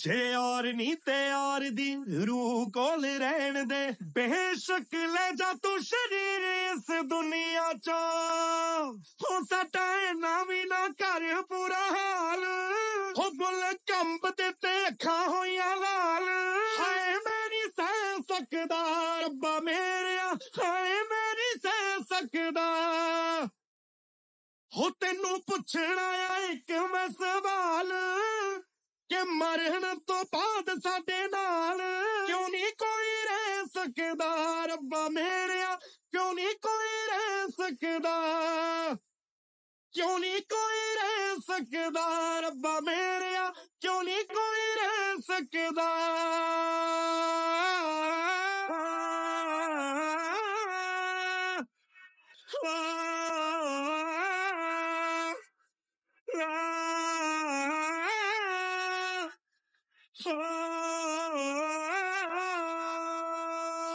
ਜੇ ਔਰ ਨਹੀਂ ਤੇ ਔਰ ਦੀ ਰੂਹ ਕੋਲ ਰਹਿਣ ਦੇ ਬੇਸ਼ੱਕ ਲੈ ਜਾ ਤੂੰ ਸ਼ਰੀਰ ਇਸ ਦੁਨੀਆ ਚ ਹੋ ਸਟਾਏ ਨਾ ਵੀ ਨਾ ਕਰ ਪੂਰਾ ਹਾਲ ਹੋ ਬੁੱਲ ਕੰਬ ਤੇ ਅੱਖਾਂ ਹੋਈਆਂ ਲਾਲ ਹਾਏ ਮੇਰੀ ਸਹਿ ਸਕਦਾ ਰੱਬਾ ਮੇਰਿਆ ਹਾਏ ਮੇਰੀ ਸਹਿ ਸਕਦਾ ਹੋ ਤੈਨੂੰ ਪੁੱਛਣਾ ਆ ਇੱਕ ਮੈਂ ਸਵਾਲ ਕਿ ਮਰਨ ਤੋਂ ਬਾਅਦ ਸਾਡੇ ਨਾਲ ਕਿਉਂ ਨਹੀਂ ਕੋਈ ਰਹਿ ਸਕਦਾ ਰੱਬਾ ਮੇਰਿਆ ਕਿਉਂ ਨਹੀਂ ਕੋਈ ਰਹਿ ਸਕਦਾ ਕਿਉਂ ਨਹੀਂ ਕੋਈ ਰਹਿ ਸਕਦਾ ਰੱਬਾ ਮੇਰਿਆ ਕਿਉਂ ਨਹੀਂ ਕੋਈ ਰਹਿ ਸਕਦਾ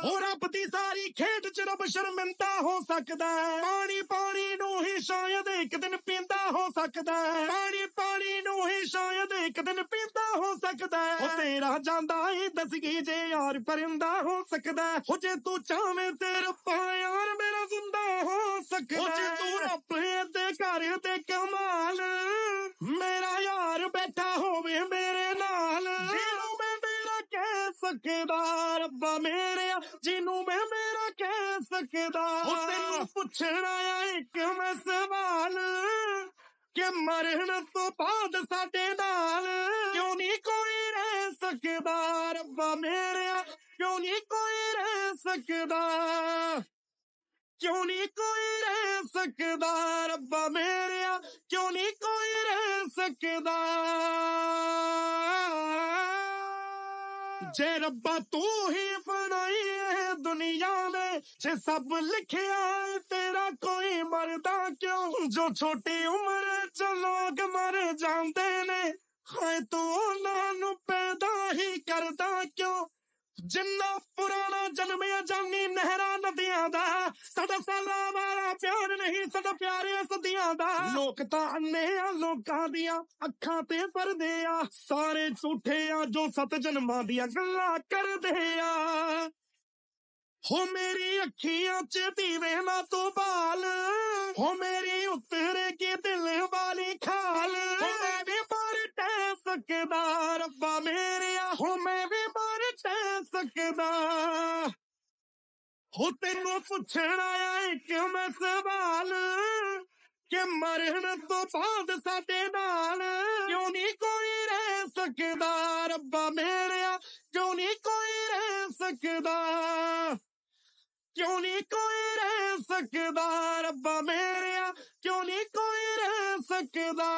ਹੋ ਰੱਬ ਦੀ ਸਾਰੀ ਖੇਡ ਚ ਰੱਬ ਸ਼ਰਮਿੰਦਾ ਹੋ ਸਕਦਾ ਪਾਣੀ ਪਾਣੀ ਨੂੰ ਹੀ ਸ਼ਾਇਦ ਇੱਕ ਦਿਨ ਪੀਂਦਾ ਹੋ ਸਕਦਾ ਪਾਣੀ ਪਾਣੀ ਨੂੰ ਹੀ ਸ਼ਾਇਦ ਇੱਕ ਦਿਨ ਪੀਂਦਾ ਹੋ ਸਕਦਾ ਹੋ ਉਹ ਤੇਰਾ ਜਾਂਦਾ ਹੀ ਦਸਗੀ ਜੇ ਯਾਰ ਪਰਿੰਦਾ ਹੋ ਸਕਦਾ ਹੋ ਜੇ ਤੂੰ ਚਾਹਵੇਂ ਤੇ ਰੱਬਾ ਯਾਰ ਮੇਰਾ ਜ਼ਿੰਦਾ ਹੋ ਸਕਦਾ ਹੋ ਜੇ ਤੂੰ ਰੱਬ ਦੇ ਘਰ ਤੇ ਕਮਾਲ ਸਕਦਾ ਰੱਬਾ ਮੇਰਿਆ ਜਿਹਨੂੰ ਮੈਂ ਮੇਰਾ ਕਹਿ ਸਕਦਾ ਉਹ ਤੈਨੂੰ ਪੁੱਛਣਾ ਆ ਇੱਕ ਮੈਂ ਸਵਾਲ ਕਿ ਮਰਨ ਤੋਂ ਬਾਅਦ ਸਾਡੇ ਨਾਲ ਕਿਉਂ ਨਹੀਂ ਕੋਈ ਰਹਿ ਸਕਦਾ ਰੱਬਾ ਮੇਰਿਆ ਕਿਉਂ ਨਹੀਂ ਕੋਈ ਰਹਿ ਸਕਦਾ क्यों नहीं कोई रह सकदा रब्बा मेरिया क्यों नहीं कोई रह सकदा जे रब्बा तू ही बनाई है दुनिया ने जे सब लिखे है तेरा कोई मरदा क्यों जो छोटी उम्र च लोग मर जाते ने हाय तू तो पैदा ही करदा क्यों ਜਿੰਨਾ ਪੁਰਾਣਾ ਜਨਮਿਆ ਜਾਨੀ ਨਹਿਰਾਂ ਨਦੀਆਂ ਦਾ ਸਾਡਾ ਸਾਲਾ ਵਾਲਾ ਪਿਆਰ ਨਹੀਂ ਸਾਡਾ ਪਿਆਰ ਸਦੀਆਂ ਦਾ ਲੋਕ ਤਾਂ ਅੰਨੇ ਆ ਲੋਕਾਂ ਦੀਆਂ ਅੱਖਾਂ ਤੇ ਪਰਦੇ ਆ ਸਾਰੇ ਝੂਠੇ ਆ ਜੋ ਸਤ ਜਨਮਾਂ ਦੀਆਂ ਗੱਲਾਂ ਕਰਦੇ ਆ ਹੋ ਮੇਰੀ ਅੱਖੀਆਂ ਚ ਦੀਵੇ ਨਾ ਤੂੰ ਬਾਲ ਹੋ ਮੇਰੀ ਉਤਰੇ ਕੇ ਦਿਲ ਵਾਲੀ ਖਾਲ ਹੋ ਮੈਂ ਵੀ ਪਰ ਟੈ ਸਕਦਾ ਰੱਬਾ ਮੇਰਿਆ ਹੋ ਮੈਂ ਸਕਦਾ ਹੋ ਤੈਨੂੰ ਪੁੱਛਣਾ ਆਏ ਕਿਉਂ ਮੈਂ ਸਵਾਲ ਕਿ ਮਰਨ ਤੋਂ ਬਾਅਦ ਸਾਡੇ ਨਾਲ ਕਿਉਂ ਨਹੀਂ ਕੋਈ ਰਹਿ ਸਕਦਾ ਰੱਬਾ ਮੇਰਿਆ ਕਿਉਂ ਨਹੀਂ ਕੋਈ ਰਹਿ ਸਕਦਾ क्यों नहीं कोई रह सकदा रब्बा मेरे क्यों नहीं कोई रह सकदा